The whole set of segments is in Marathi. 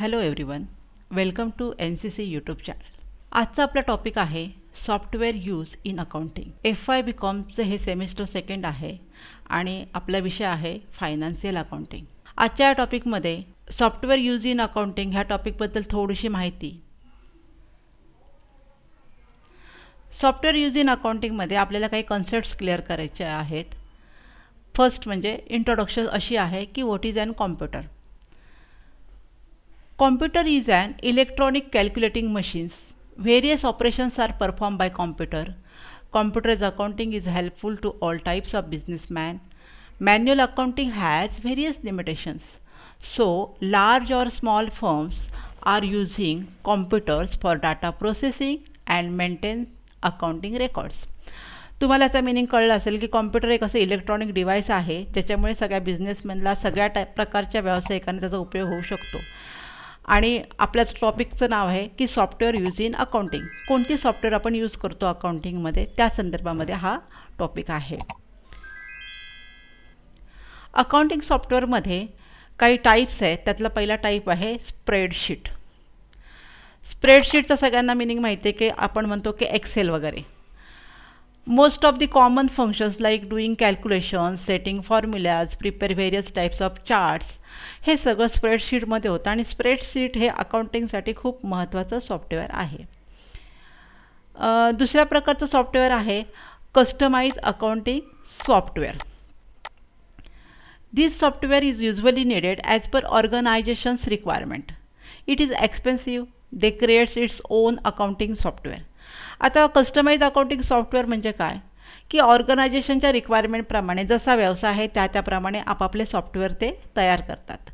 Hello everyone welcome to N C C YouTube channel आजचा आपला टॉपिक आहे software use in accounting F Y B कॉमचं हे सेमिस्टर सेकंड आहे आणि आपला विषय आहे फायनान्शियल अकाउंटिंग आजच्या या टॉपिकमध्ये सॉफ्टवेअर यूज इन अकाउंटिंग ह्या टॉपिकबद्दल थोडीशी माहिती सॉफ्टवेअर यूज इन अकाउंटिंगमध्ये आपल्याला काही कॉन्सेप्ट्स क्लिअर करायचे आहेत फर्स्ट म्हणजे इंट्रोडक्शन अशी आहे की what is an computer Computer is an electronic calculating machines. Various operations are performed by computer. Computer's accounting is helpful to all types of businessman. Manual accounting has various limitations. So, large or small firms are using computers for data processing and maintain accounting records. तुम्हाला याचा मिनिंग कळलं असेल की कॉम्प्युटर एक असं इलेक्ट्रॉनिक डिव्हाइस आहे ज्याच्यामुळे सगळ्या बिझनेसमॅनला सगळ्या टाईप प्रकारच्या व्यावसायिकांना त्याचा उपयोग होऊ शकतो आणि आपल्याच टॉपिकचं नाव आहे की सॉफ्टवेअर यूज इन अकाउंटिंग कोणती सॉफ्टवेअर आपण यूज करतो अकाउंटिंगमध्ये त्या संदर्भामध्ये हा टॉपिक आहे अकाउंटिंग सॉफ्टवेअरमध्ये काही टाईप्स आहेत त्यातला पहिला टाईप आहे स्प्रेडशीट स्प्रेडशीटचं सगळ्यांना मिनिंग माहिती आहे की आपण म्हणतो की एक्सेल वगैरे most of the common functions like doing calculations setting formulas prepare various types of charts हे सगळं स्प्रेडशीटमध्ये होतं आणि स्प्रेडशीट हे अकाउंटिंगसाठी खूप महत्त्वाचं सॉफ्टवेअर आहे दुसऱ्या प्रकारचं सॉफ्टवेअर आहे customize accounting software this software is usually needed as per organizations requirement it is expensive they creates its own accounting software आता कस्टमाइज अकाउंटिंग सॉफ्टवेअर म्हणजे काय की ऑर्गनायझेशनच्या रिक्वायरमेंटप्रमाणे जसा व्यवसाय आहे त्या त्याप्रमाणे आपापले सॉफ्टवेअर ते तयार करतात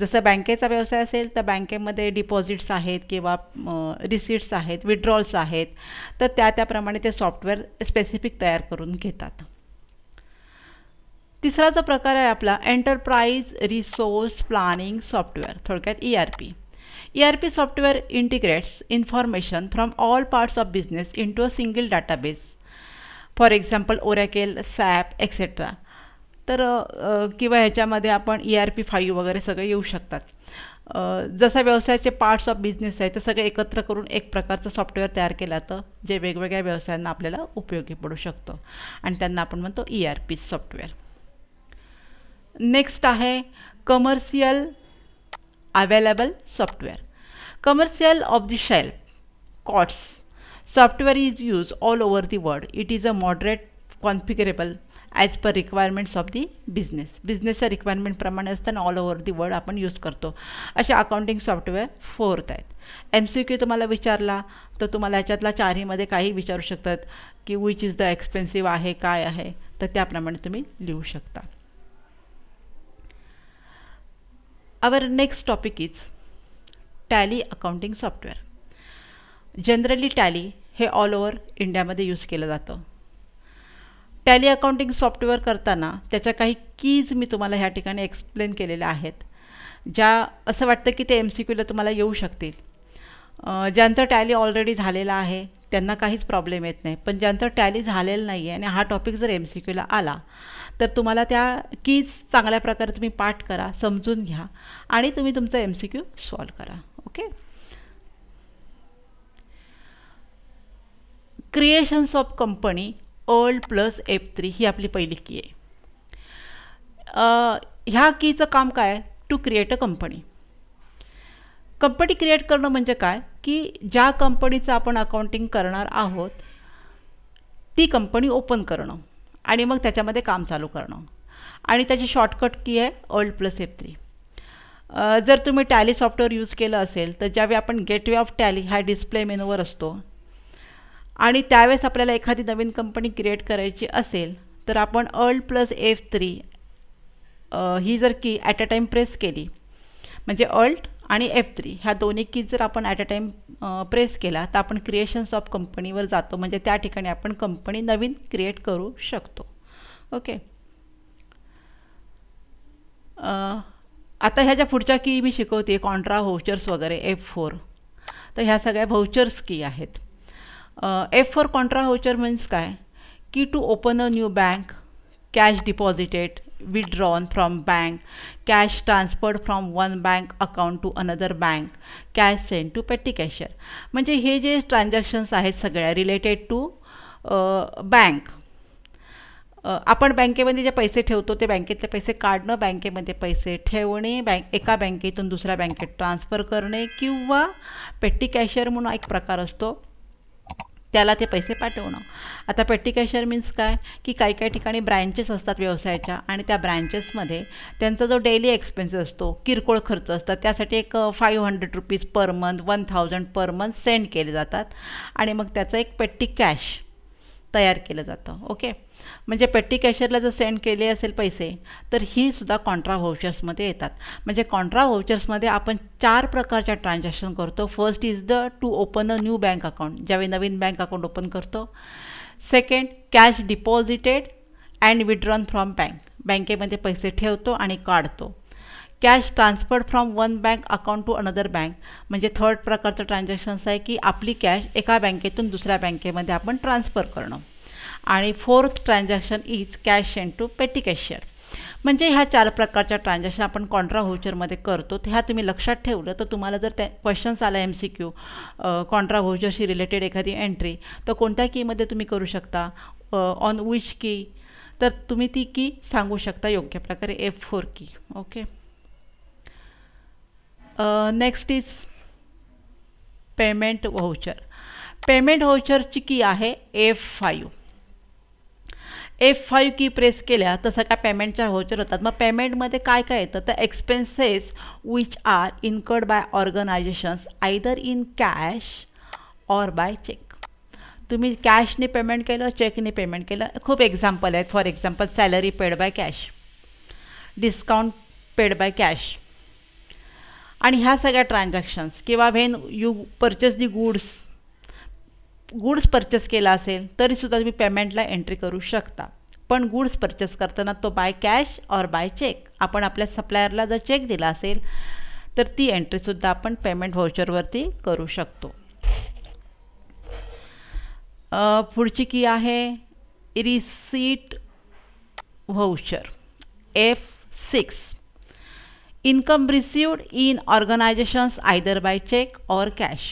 जसं बँकेचा व्यवसाय असेल तर बँकेमध्ये डिपॉझिट्स आहेत किंवा रिसिट्स आहेत विड्रॉल्स आहेत तर त्या त्याप्रमाणे ते सॉफ्टवेअर स्पेसिफिक तयार करून घेतात तिसरा जो प्रकार आहे आपला एंटरप्राईज रिसोर्स प्लॅनिंग सॉफ्टवेअर थोडक्यात E R P ERP software integrates information from all parts of business into a single database. For example Oracle SAP etcetera तर किंवा ह्याच्यामध्ये आपण ई आर पी फाईव्ह वगैरे सगळे येऊ शकतात जसा व्यवसायाचे पार्ट्स ऑफ बिझनेस आहे ते सगळे एकत्र करून एक प्रकारचं सॉफ्टवेअर तयार केलं जातं जे वेगवेगळ्या व्यवसायांना आपल्याला उपयोगी पडू शकतो आणि त्यांना आपण म्हणतो E R P software next आहे commercial available software Commercial of the shelf COTS software is use all over the world. It is a moderate configurable as per requirements of the business बिझनेसच्या रिक्वायरमेंटप्रमाणे असताना ऑल ओवर दी वर्ल्ड आपण यूज करतो असे अकाउंटिंग सॉफ्टवेअर फोर्थ आहेत एम सी क्यू तुम्हाला विचारला तर तुम्हाला याच्यातला चारहीमध्ये काही विचारू शकतात की विच इज द एक्सपेन्सिव्ह आहे काय आहे तर त्याप्रमाणे तुम्ही लिहू शकता our next topic is Tally accounting software generally Tally हे ऑल ओवर इंडियामध्ये यूज केलं जातं टॅली अकाउंटिंग सॉफ्टवेअर करताना त्याच्या काही कीज मी तुम्हाला ह्या ठिकाणी एक्सप्लेन केलेल्या आहेत ज्या असं वाटतं की ते एम सी क्यूला तुम्हाला येऊ शकतील ज्यांचं टॅली ऑलरेडी झालेला आहे त्यांना काहीच प्रॉब्लेम येत नाही पण ज्यांचं टॅली झालेलं नाही आहे आणि हा टॉपिक जर एम सी क्यूला आला तर तुम्हाला त्या कीज चांगल्या प्रकारे तुम्ही पाठ करा समजून घ्या आणि तुम्ही तुमचं एम सी क्यू सॉल्व करा okay creations of company alt plus F three ही आपली पहिली की आहे ह्या कीचं काम काय to create a company company create करणं म्हणजे काय की ज्या कंपनीचं आपण अकाउंटिंग करणार आहोत ती कंपनी ओपन करणं आणि मग त्याच्यामध्ये काम चालू करणं आणि त्याची शॉर्टकट की आहे ओल्ड प्लस एफ थ्री जर तुम्ही टॅली सॉफ्टवेअर यूज केलं असेल तर ज्यावेळी आपण गेटवे ऑफ टॅली हा डिस्प्ले मेनूवर असतो आणि त्यावेळेस आपल्याला एखादी नवीन कंपनी क्रिएट करायची असेल तर आपण अल्ड प्लस एफ थ्री ही जर key at a time press केली म्हणजे अल्ट आणि एफ थ्री ह्या दोन्ही की जर आपण ॲट अ टाईम प्रेस केला तर आपण क्रिएशन्स ऑफ कंपनीवर जातो म्हणजे त्या ठिकाणी आपण कंपनी नवीन क्रिएट करू शकतो ओके आता ह्या ज्या पुढच्या की मी शिकवते कॉन्ट्रा व्हाउचर्स वगैरे एफ फोर तर ह्या सगळ्या व्हाउचर्स की आहेत F four contra voucher means काय की to open a new bank cash deposited withdrawn from bank, cash transferred from one bank account to another bank cash send to petty cashier म्हणजे हे जे ट्रान्झॅक्शन्स आहेत सगळ्या रिलेटेड टू बँक आपण बँकेमध्ये जे पैसे ठेवतो ते बँकेतले पैसे काढणं बँकेमध्ये पैसे ठेवणे बँक एका बँकेतून दुसऱ्या बँकेत ट्रान्सफर करणे किंवा पेट्टी कॅशियर म्हणून एक प्रकार असतो त्याला ते पैसे पाठवणं आता पेट्टी कॅशर मीन्स काय की काही काही ठिकाणी ब्रँचेस असतात व्यवसायाच्या आणि त्या ब्रँचेसमध्ये त्यांचा जो डेली एक्सपेन्सेस असतो किरकोळ खर्च असतात त्यासाठी एक five hundred rupees per month one thousand per month send केले जातात आणि मग त्याचं एक पेट्टी कॅश तयार केलं जातं ओके म्हणजे पेट्टी कॅशरला जर सेंड केले असेल पैसे तर ही सुद्धा कॉन्ट्रा व्हाउचर्समध्ये येतात म्हणजे कॉन्ट्रा व्हाउचर्समध्ये आपण चार प्रकारच्या ट्रान्झॅक्शन करतो first is the to open a new bank account ज्यावेळी नवीन बँक अकाउंट ओपन करतो second cash deposited and withdrawn from bank बँकेमध्ये पैसे ठेवतो आणि काढतो cash transferred from one bank account to another bank म्हणजे थर्ड प्रकारचं ट्रान्झॅक्शन्स आहे की आपली कॅश एका बँकेतून दुसऱ्या बँकेमध्ये आपण ट्रान्सफर करणं आणि fourth transaction is cash and to petty cashier म्हणजे ह्या चार प्रकारच्या ट्रान्झॅक्शन आपण कॉन्ट्रा व्होचरमध्ये करतो ह्या तुम्ही लक्षात ठेवलं तर तुम्हाला जर त्या क्वेश्चन्स आला एम सी क्यू कॉन्ट्रा व्हाउचरशी रिलेटेड एखादी एंट्री तर कोणत्या कीमध्ये तुम्ही करू शकता ऑन विच की तर तुम्ही ती की सांगू शकता योग्य प्रकारे F four key okay next is payment voucher payment व्हाउचरची की आहे F five F five key press केल्या तसं काय पेमेंटच्या होचर होतात मग पेमेंटमध्ये काय काय येतं तर expenses which are incurred by organizations either in cash or by cheque तुम्ही कॅशने पेमेंट केलं चेकने पेमेंट केलं खूप एक्झाम्पल आहेत for example salary paid by cash discount paid by cash आणि ह्या सगळ्या ट्रान्झॅक्शन्स किंवा when you purchase the goods goods purchase केला असेल तरीसुद्धा तुम्ही पेमेंटला एंट्री करू शकता पण गुड्स परचेस करताना तो by cash or by cheque आपण आपल्या सप्लायरला जर चेक दिला असेल तर ती एंट्रीसुद्धा आपण पेमेंट व्हाउचरवरती करू शकतो पुढची की आहे receipt voucher F six income received in organizations either by cheque or cash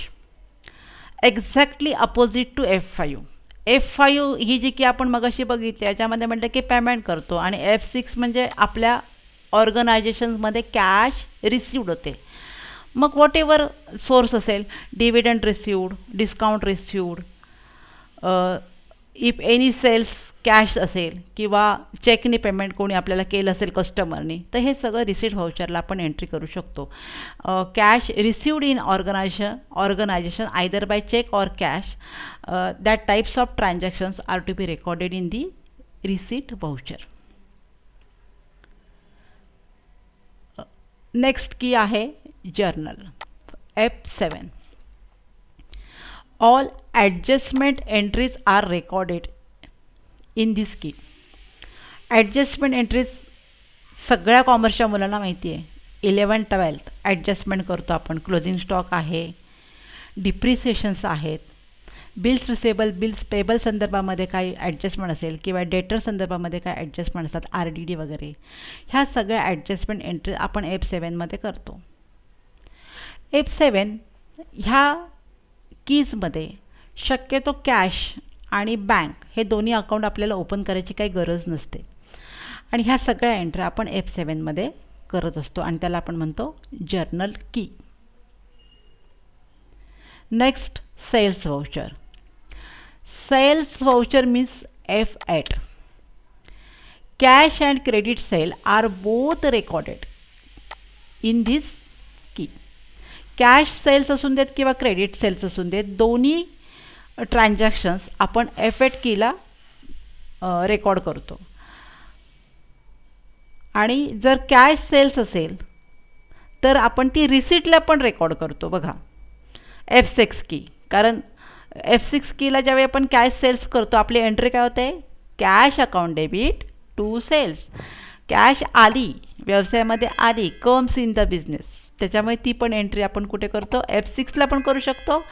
exactly opposite to F five F five ही जी की आपण मगाशी बघितली याच्यामध्ये म्हटलं की पेमेंट करतो आणि एफ सिक्स म्हणजे आपल्या ऑर्गनायझेशन्समध्ये कॅश रिसिवड होते मग वॉट एवर सोर्स असेल dividend received discount received if any sales cash असेल किंवा चेकनी पेमेंट कोणी आपल्याला केलं असेल कस्टमरने तर हे सगळं रिसिट व्हाउचरला आपण एंट्री करू शकतो cash received in organisation organisation either by cheque or cash that types of transactions are to be recorded in the receipt voucher next key आहे journal F seven all adjustment entries are recorded in this key adjustment entries सगळ्या कॉमर्सच्या मुलांना माहिती आहे इलेवन ट्वेल्थ ॲडजस्टमेंट करतो आपण क्लोजिंग स्टॉक आहे डिप्रिसिएशन्स आहेत बिल्स रिसेबल बिल्स पेबल संदर्भामध्ये काही ॲडजस्टमेंट असेल किंवा डेटर संदर्भामध्ये काय ॲडजस्टमेंट असतात आर डी डी वगैरे ह्या सगळ्या ॲडजस्टमेंट एंट्री आपण एफ सेवनमध्ये करतो एफ सेवन ह्या कीजमध्ये शक्यतो कॅश आणि बँक हे दोन्ही अकाउंट आपल्याला ओपन करायची काही गरज नसते आणि ह्या सगळ्या एंट्री आपण एफ सेवनमध्ये करत असतो आणि त्याला आपण म्हणतो journal key next sales voucher sales voucher means F eight cash and credit sale are both recorded in this key cash sales असून देत किंवा क्रेडिट सेल्स असून देत दोन्ही ट्रान्झॅक्शन्स आपण एफ एट कीला रेकॉर्ड करतो आणि जर कॅश सेल्स असेल तर आपण ती रिसिटला पण रेकॉर्ड करतो बघा एफ सिक्स की कारण एफ सिक्स कीला ज्यावेळी आपण कॅश सेल्स करतो आपली एंट्री काय होते cash account debit to sales cash आली व्यवसायामध्ये आली कम्स इन द बिझनेस त्याच्यामुळे ती पण एंट्री आपण कुठे करतो एफ सिक्सला पण करू शकतो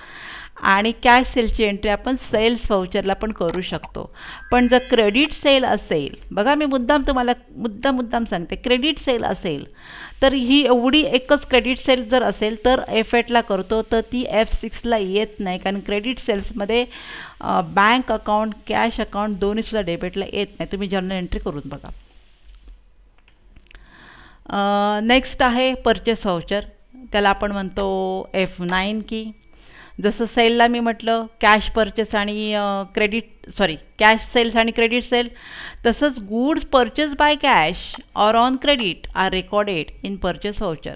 आणि कॅश सेलची एंट्री आपण सेल्स व्हाउचरला पण करू शकतो पण जर क्रेडिट सेल असेल बघा मी मुद्दाम तुम्हाला मुद्दाम मुद्दाम सांगते क्रेडिट सेल असेल तर ही एवढी एकच क्रेडिट सेल जर असेल तर एफ एटला करतो तर ती एफ सिक्सला येत नाही कारण क्रेडिट सेल्समध्ये बँक अकाउंट कॅश अकाउंट दोन्हीसुद्धा डेबिटला येत नाही तुम्ही जर्नल एंट्री करून बघा नेक्स्ट आहे परचेस व्हाउचर त्याला आपण म्हणतो एफ नाईन की जसं सेलला मी म्हटलं कॅश परचेस आणि क्रेडिट सॉरी कॅश सेल्स आणि क्रेडिट सेल तसंच goods purchase by cash or on credit are recorded in purchase voucher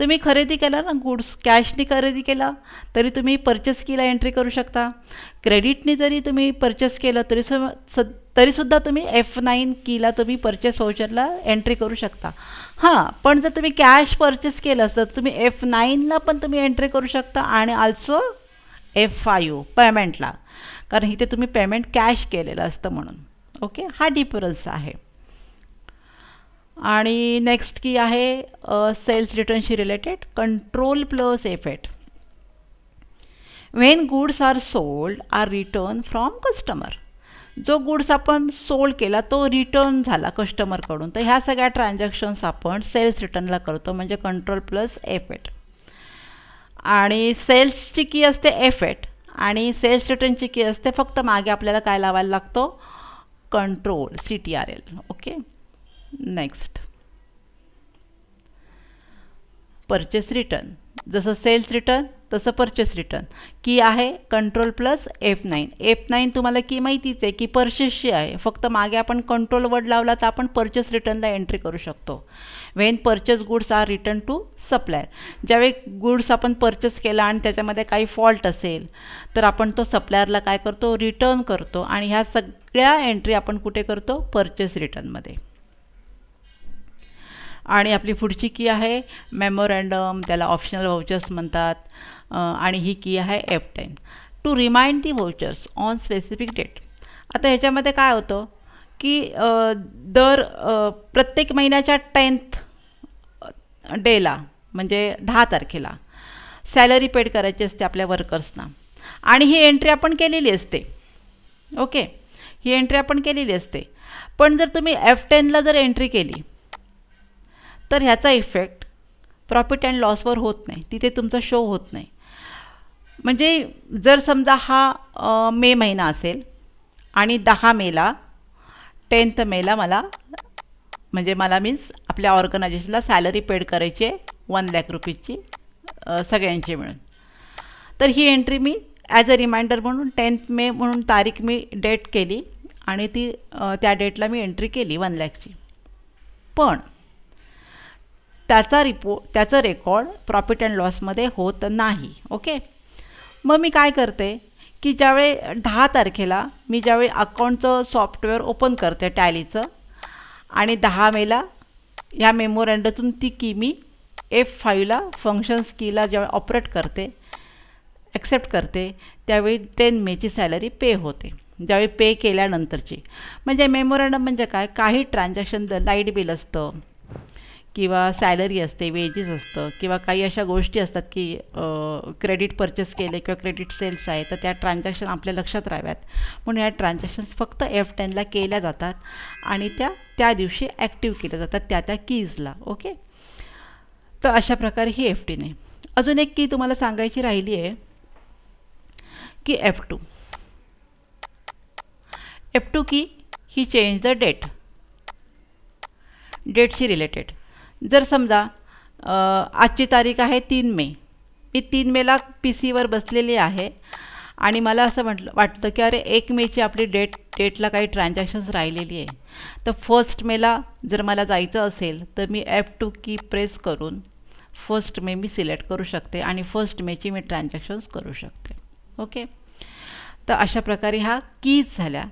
तुम्ही खरेदी केला ना गुड्स कॅशनी खरेदी केला तरी तुम्ही परचेस कीला एंट्री करू शकता क्रेडिटने जरी तुम्ही परचेस केलं तरी स तरीसुद्धा तुम्ही एफ नाईन कीला तुम्ही परचेस व्हाउचरला एंट्री करू शकता हां पण जर तुम्ही कॅश परचेस केलं असतं तर तुम्ही एफ नाईनला पण तुम्ही एंट्री करू शकता आणि ऑल्सो एफ फायू पेमेंटला कारण इथे तुम्ही पेमेंट कॅश केलेलं असतं म्हणून ओके हा डिफरन्स आहे आणि नेक्स्ट की आहे सेल्स रिटर्नशी related control plus F eight when goods are sold are return from customer जो गुड्स आपण सोल्ड केला तो रिटर्न झाला कस्टमरकडून तर ह्या सगळ्या ट्रान्झॅक्शन्स आपण सेल्स रिटर्नला करतो म्हणजे कंट्रोल प्लस एफेट आणि सेल्सची की असते एफेट आणि सेल्स रिटर्नची की असते फक्त मागे आपल्याला काय लावायला लागतो control C T R L okay next purchase return जसं सेल्स रिटर्न तसं परचेस रिटर्न की आहे control plus F nine F nine तुम्हाला की माहितीच आहे की परचेसची आहे फक्त मागे आपण कंट्रोल वर्ड लावला तर आपण परचेस रिटर्नला एंट्री करू शकतो when purchase goods are return to supplier ज्यावेळी गुड्स आपण परचेस केला आणि त्याच्यामध्ये काही फॉल्ट असेल तर आपण तो सप्लायरला काय करतो रिटर्न करतो आणि ह्या सगळ्या एंट्री आपण कुठे करतो परचेस रिटर्नमध्ये आणि आपली पुढची की आहे मेमोरँडम त्याला ऑप्शनल व्हाउचर्स म्हणतात आणि ही की आहे F ten to remind the vouchers on specific date आता ह्याच्यामध्ये काय होतं की दर प्रत्येक महिन्याच्या टेन्थ डेला म्हणजे दहा तारखेला सॅलरी पेड करायची असते आपल्या वर्कर्सना आणि ही एंट्री आपण केलेली असते ओके ही एंट्री आपण केलेली असते पण जर तुम्ही एफ टेनला जर एंट्री केली तर ह्याचा इफेक्ट प्रॉफिट अँड लॉसवर होत नाही तिथे तुमचा शो होत नाही म्हणजे जर समजा हा मे महिना असेल आणि दहा मेला टेन्थ मेला मला म्हणजे मला मीन्स आपल्या ऑर्गनायझेशनला सॅलरी पेड करायची आहे वन लॅक रुपीजची सगळ्यांची मिळून तर ही एंट्री मी ॲज अ रिमाइंडर म्हणून टेन्थ मे म्हणून तारीख मी डेट केली आणि ती त्या डेटला मी एंट्री केली वन लॅकची पण त्याचा रिपो त्याचं रेकॉर्ड प्रॉफिट अँड लॉसमध्ये होत नाही ओके मग मी काय करते की ज्यावेळी दहा तारखेला मी ज्यावेळी अकाउंटचं सॉफ्टवेअर ओपन करते टॅलीचं आणि दहा मेला ह्या मेमोरँडतून ती की मी एफ फाईव्हला फंक्शन्स कीला ज्यावेळी ऑपरेट करते ॲक्सेप्ट करते त्यावेळी टेन मेची सॅलरी पे होते ज्यावेळी पे केल्यानंतरची म्हणजे मेमोरँडम म्हणजे काय काही ट्रान्झॅक्शन लाईट बिल असतं किंवा सॅलरी असते वेजेस असतं किंवा काही अशा गोष्टी असतात की क्रेडिट परचेस केले किंवा क्रेडिट सेल्स आहे तर त्या ट्रान्झॅक्शन आपल्या लक्षात राहाव्यात म्हणून या ट्रान्झॅक्शन्स फक्त एफ टेनला केल्या जातात आणि त्या त्या दिवशी ॲक्टिव्ह केल्या जातात त्या त्या कीजला ओके तर अशा प्रकारे ही एफ टीन अजून एक की तुम्हाला सांगायची राहिली आहे की F two F two key ही चेंज द डेट डेटशी रिलेटेड जर समजा आजची तारीख आहे तीन मे मी तीन मेला पी सीवर बसलेली आहे आणि मला असं म्हटलं वाटतं की अरे एक मेची आपली डेट डेटला काही ट्रान्झॅक्शन्स राहिलेली आहे तर फर्स्ट मेला जर मला जायचं असेल तर मी ॲप टू की प्रेस करून फर्स्ट मे मी सिलेक्ट करू शकते आणि फर्स्ट मेची मी ट्रान्झॅक्शन्स करू शकते ओके तर अशा प्रकारे ह्या कीज झाल्या